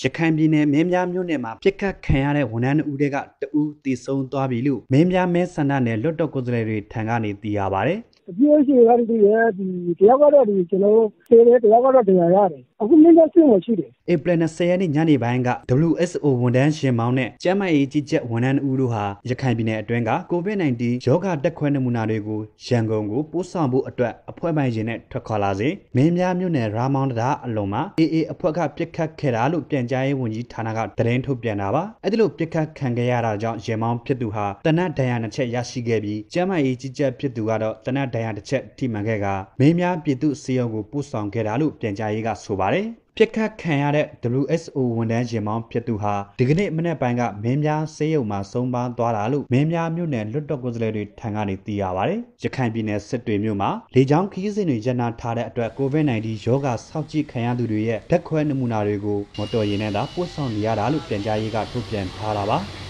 ရခိုင်ပြည်နယ်မင်းပြားမြို့နယ်မှာပြစ်ခတ်ခံရတဲ့ဝန်ထမ်းအုပ်တွေကတဦးသေဆုံးသွားပြီလို့မင်းပြားမဲဆန္ဒနယ်လွတ်တော်ကိုယ်စားလှယ်တွေထံကနေသိရပါဗျ။အပြည့်အစုံရတယ်ဒီတရားကတော့ဒီကျွန်တော်ဆေးတယ်တရားကတော့တရားရတယ်အခုမင်းသားဆင်းဝင်ရှိတယ်။ April 20ရက်နေ့ညနေပိုင်းက WSO ဝန်ထမ်းရှင်မောင်းနဲ့ကျန်းမာရေးကြီးကြပ်ဝန်ထမ်းအုပ်တို့ဟာရခိုင်ပြည်နယ်အတွင်းက COVID-19 ရောဂါတက်ခွဲနမူနာတွေကိုရန်ကုန်ကိုပို့ဆောင်ဖို့အတွက်ဖွဲ့ပိုင်ခြင်းနဲ့ထွက်ခွာလာစဉ်မင်းများမြို့နယ်ရာမောင်တရာအလုံးမှာအေအေအဖွဲ့ကပြစ်ခတ်ခဲ့တာလို့ပြန်ကြားရေးဝန်ကြီးဌာနကသတင်းထုတ်ပြန်တာပါအဲ့ဒီလိုပြစ်ခတ်ခံခဲ့ရတာကြောင့်ရေမောင်းဖြစ်သူဟာတနတ်ဒဏ်ရာနှစ်ချက်ရရှိခဲ့ပြီးကျမ်းမာရေးကြီးကြပ်ဖြစ်သူကတော့တနတ်ဒဏ်ရာတစ်ချက်ထိမှန်ခဲ့ကမင်းများပြည်သူစီယုံကိုပို့ဆောင်ခဲ့တာလို့ပြန်ကြားရေးကဆိုပါတယ်ပြစ်ခတ်ခံရတဲ့ WSO ဝန်ထမ်းယာဉ်မောင်းဖြစ်သူဟာဒီကနေ့မနက်ပိုင်းကမင်းပြားဆေးရုံမှာဆုံးပါးသွားတာလို့မင်းပြားမြို့နယ်လွှတ်တော်ကိုယ်စားလှယ်တွေထံကနေသိရပါတယ်။ရခိုင်ပြည်နယ်စစ်တွေမြို့မှာလေကြောင်းခရီးစဉ်တွေရပ်နားထားတဲ့အတွက် COVID-19 ရောဂါစောင့်ကြည့်ခံရသူတွေရဲ့ဓာတ်ခွဲနမူနာတွေကိုမော်တော်ယာဉ်နဲ့သာပို့ဆောင်နေရတာလို့ပြန်ကြားရေးကထုတ်ပြန်ထားတာပါ။